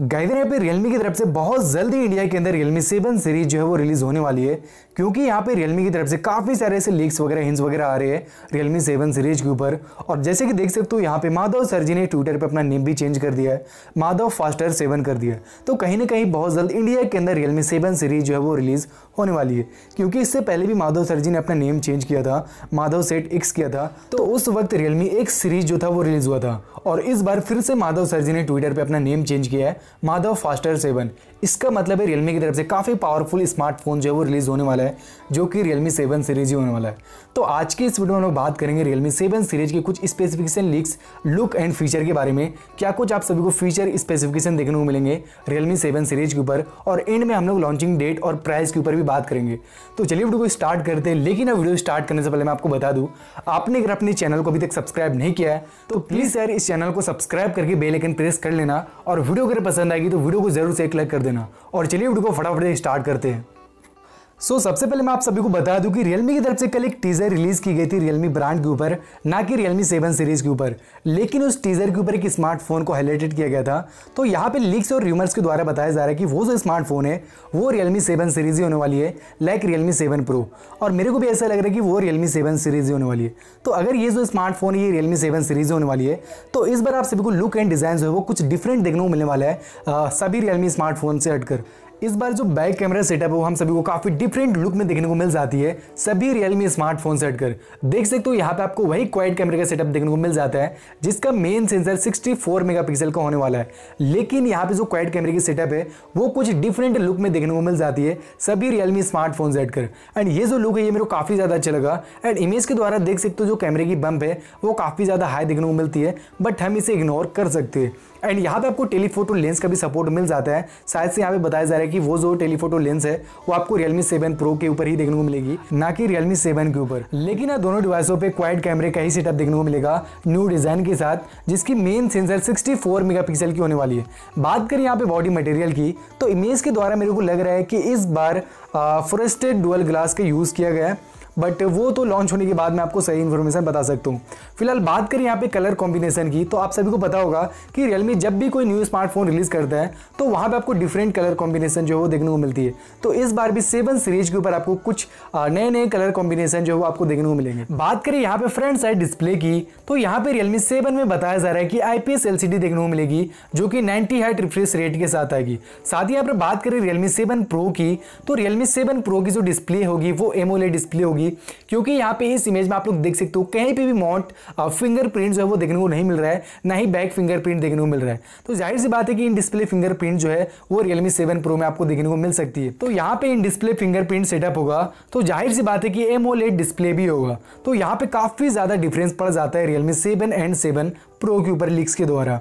geyser यहाँ पे Realme की तरफ से बहुत जल्दी इंडिया के अंदर रियलमी सेवन सीरीज जो है वो रिलीज होने वाली है क्योंकि यहाँ पे Realme की तरफ से काफ़ी सारे ऐसे लीक्स वगैरह हिंस वगैरह आ रहे हैं रियलमी सेवन सीरीज के ऊपर और जैसे कि देख सकते हो यहाँ पे माधव सर जी ने ट्विटर पर अपना नेम भी चेंज कर दिया है माधव फास्टर सेवन कर दिया है तो कहीं ना कहीं बहुत जल्द इंडिया के अंदर रियलमी सेवन सीरीज जो है वो रिलीज होने वाली है क्योंकि इससे पहले भी माधव सर जी ने अपना नेम चेंज किया था माधव सेट एक्स किया था तो उस वक्त रियलमी एक्स सीरीज जो था वो रिलीज हुआ था और इस बार फिर से माधव सर जी ने ट्विटर पर अपना नेम चेंज किया है माधव फास्टर सेवन इसका मतलब है रियलमी की तरफ से काफ़ी पावरफुल स्मार्टफोन जो है वो रिलीज़ होने वाला है जो कि रियलमी सेवन सीरीज ही होने वाला है तो आज की इस वीडियो में हम लोग बात करेंगे रियलमी सेवन सीरीज के कुछ specification leaks look and feature के बारे में क्या कुछ आप सभी को फीचर स्पेसिफिकेशन देखने को मिलेंगे रियलमी सेवन सीरीज के ऊपर और एंड में हम लोग लॉन्चिंग डेट और प्राइस के ऊपर भी बात करेंगे तो चलिए वीडियो को स्टार्ट करते हैं लेकिन अब वीडियो स्टार्ट करने से पहले मैं आपको बता दूँ आपने अगर अपने चैनल को अभी तक सब्सक्राइब नहीं किया है तो प्लीज़ यार इस चैनल को सब्सक्राइब करके बेलेकन प्रेस कर लेना और वीडियो अगर पसंद आएगी तो वीडियो को जरूर से एक लाइक कर देना और चलिए वीडियो को फटाफट स्टार्ट करते हैं सो so, सबसे पहले मैं आप सभी को बता दूं कि Realme की तरफ से कल एक टीजर रिलीज की गई थी Realme ब्रांड के ऊपर ना कि Realme 7 सीरीज के ऊपर लेकिन उस टीजर के ऊपर एक स्मार्टफोन को हाईलाइटेड किया गया था तो यहाँ पे लीक्स और र्यूमर्स के द्वारा बताया जा रहा है कि वो जो स्मार्टफोन है वो Realme 7 सीरीज ही होने वाली है लाइक Realme सेवन प्रो और मेरे को भी ऐसा लग रहा है कि वो Realme सेवन सीरीज ही होने वाली है तो अगर ये जो स्मार्टफोन है ये रियलमी सेवन सीरीज होने वाली है तो इस बार आप सभी को लुक एंड डिजाइन जो है वो कुछ डिफरेंट देखने को मिलने वाला है सभी रियलमी स्मार्टफोन से हटकर इस बार जो बैक कैमरा सेटअप है वो हम सभी को काफी डिफरेंट लुक में देखने को मिल जाती है सभी रियलमी स्मार्टफोन सेट कर देख सकते हो यहाँ पे आपको वही क्वाइट कैमरे का सेटअप देखने को मिल जाता है जिसका मेन सेंसर 64 मेगापिक्सल का होने वाला है लेकिन यहाँ पे जो क्वाइट कैमरे की सेटअप है वो कुछ डिफरेंट लुक में देखने को मिल जाती है सभी रियलमी स्मार्टफोन सेट कर एंड ये जो लुक है ये मेरे को काफी ज्यादा अच्छा लगा एंड इमेज के द्वारा देख सकते हो जो कैमरे की बम्प है वो काफी ज्यादा हाई देखने को मिलती है बट हम इसे इग्नोर कर सकते हैं एंड यहाँ पे आपको टेलीफोटो लेंस का भी सपोर्ट मिल जाता है शायद से यहाँ पे बताया जा रहा है कि वो जो टेलीफोटो लेंस है वो आपको रियलमी सेवन प्रो के ऊपर ही देखने को मिलेगी ना कि रियलमी सेवन के ऊपर लेकिन हाँ, दोनों डिवाइसों पे क्वाइट कैमरे का ही सेटअप देखने को मिलेगा न्यू डिजाइन के साथ जिसकी मेन सेंसर सिक्सटी फोर की होने वाली है बात करें यहाँ पे बॉडी मटेरियल की तो इमेज के द्वारा मेरे को लग रहा है कि इस बार फोरेस्टेड डुअल ग्लास का यूज़ किया गया है बट वो तो लॉन्च होने के बाद मैं आपको सही इन्फॉर्मेशन बता सकता हूँ फिलहाल बात करें यहाँ पे कलर कॉम्बिनेशन की तो आप सभी को पता होगा कि रियलमी जब भी कोई न्यू स्मार्टफोन रिलीज़ करता है तो वहाँ पर आपको डिफरेंट कलर कॉम्बिनेशन जो है वो देखने को मिलती है तो इस बार भी सेवन सीरीज के ऊपर आपको कुछ नए नए कलर कॉम्बिनेशन जो है वो आपको देखने को मिलेंगे बात करें यहाँ पे फ्रंट साइड डिस्प्ले की तो यहाँ पे रियलमी सेवन में बताया जा रहा है कि आईपीएस पी देखने को मिलेगी जो कि नाइनटी हाइट रिफ्रेश रेट के साथ आएगी साथ ही यहाँ पर बात करें रियलमी सेवन प्रो की तो रियलमी सेवन प्रो की जो डिस्प्ले होगी वो एमोले डिस्प्ले होगी होगी क्योंकि यहाँ पे इस इमेज में आप लोग देख सकते हो कहीं पे भी माउंट फिंगरप्रिंट uh, जो है वो देखने को नहीं मिल रहा है ना ही बैक फिंगरप्रिंट देखने को मिल रहा है तो जाहिर सी बात है कि इन डिस्प्ले फिंगरप्रिंट जो है वो रियलमी सेवन प्रो में आपको देखने को मिल सकती है तो यहाँ पे इन डिस्प्ले फिंगरप्रिंट सेटअप होगा तो जाहिर सी बात है कि एम डिस्प्ले भी होगा तो यहाँ पे काफ़ी ज़्यादा डिफरेंस पड़ जाता है Realme seven and seven pro के ऊपर लिक्स के द्वारा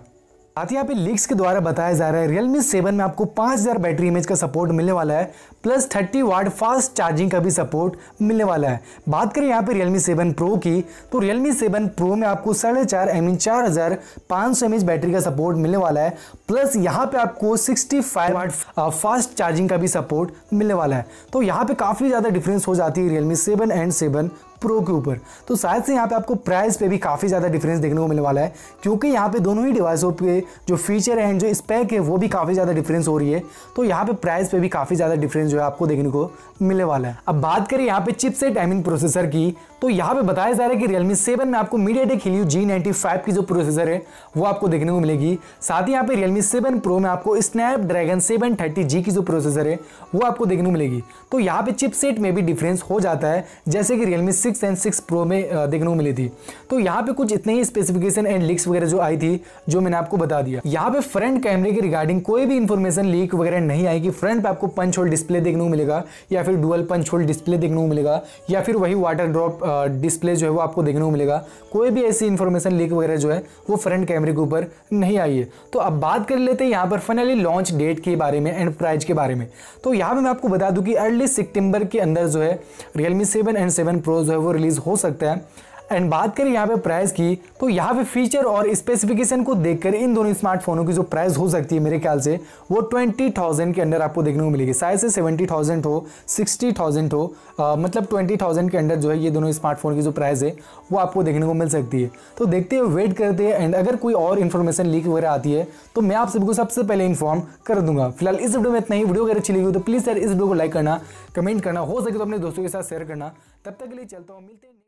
साथ ही यहाँ पे लीक्स के द्वारा बताया जा रहा है रियलमी सेवन में आपको 5000 बैटरी इमेज का सपोर्ट मिलने वाला है प्लस 30 वाट फास्ट चार्जिंग का भी सपोर्ट मिलने वाला है बात करें यहाँ पे रियलमी सेवन प्रो की तो रियलमी सेवन प्रो में आपको साढ़े चार एम इन चार हज़ार पाँच सौ एम बैटरी का सपोर्ट मिलने वाला है प्लस यहाँ पे आपको 65 वाट फास्ट चार्जिंग का भी सपोर्ट मिलने वाला है तो यहाँ पे काफ़ी ज़्यादा डिफरेंस हो जाती है Realme seven and seven pro के ऊपर तो शायद से यहाँ पे आपको प्राइस पे भी काफ़ी ज़्यादा डिफरेंस देखने को मिलने वाला है क्योंकि यहाँ पे दोनों ही डिवाइसों पे जो फीचर है जो स्पैक है वो भी काफ़ी ज़्यादा डिफरेंस हो रही है तो यहाँ पे प्राइस पे भी काफ़ी ज़्यादा डिफरेंस जो है आपको देखने को मिलने वाला है अब बात करें यहाँ पे चिप आई मीन प्रोसेसर की तो यहाँ पे बताया जा रहा है कि Realme 7 में आपको MediaTek Helio G95 की जो प्रोसेसर है वो आपको देखने को मिलेगी साथ ही यहाँ पे Realme 7 Pro में आपको Snapdragon 730G की जो प्रोसेसर है वो आपको देखने को मिलेगी तो यहाँ पे चिपसेट में भी डिफरेंस हो जाता है जैसे कि Realme 6 एंड 6 Pro में देखने को मिली थी तो यहाँ पे कुछ इतने ही स्पेसिफिकेशन एंड लीक्स वगैरह जो आई थी जो मैंने आपको बता दिया यहाँ पे फ्रंट कैमरे के रिगार्डिंग कोई भी इन्फॉर्मेशन लीक वगैरह नहीं आई कि फ्रंट पे आपको पंच होल डिस्प्ले देखने को मिलेगा या फिर डुअल पंच होल डिस्प्ले देखने को मिलेगा या फिर वही वाटर ड्रॉप डिस्प्ले जो है वो आपको देखने को मिलेगा कोई भी ऐसी इन्फॉर्मेशन लीक वगैरह जो है वो फ्रंट कैमरे के ऊपर नहीं आई है तो अब बात कर लेते हैं यहाँ पर फाइनली लॉन्च डेट के बारे में एंड प्राइज के बारे में तो यहाँ पर मैं आपको बता दूँ कि अर्ली सितंबर के अंदर जो है Realme seven and seven pro जो है वो रिलीज़ हो सकता है एंड बात करें यहाँ पे प्राइस की तो यहाँ पे फीचर और स्पेसिफिकेशन को देखकर इन दोनों स्मार्टफोनों की जो प्राइस हो सकती है मेरे ख्याल से वो ट्वेंटी थाउजेंड के अंडर आपको देखने को मिलेगी शायद से सेवेंटी थाउजेंड हो सिक्सटी थाउजेंड हो आ, मतलब ट्वेंटी थाउजेंड के अंडर जो है ये दोनों स्मार्टफोन की जो प्राइस है वो आपको देखने को मिल सकती है तो देखते हुए वेट करते हैं एंड अगर कोई और इन्फॉर्मेशन लीक वगैरह आती है तो मैं आप सबको सबसे पहले इन्फॉर्म कर दूंगा फिलहाल इस वीडियो में इतना ही वीडियो अगर अच्छी लगी तो प्लीज़ यार इस वीडियो को लाइक करना कमेंट करना हो सके तो अपने दोस्तों के साथ शेयर करना तब तक के लिए चलता हूँ मिलते हैं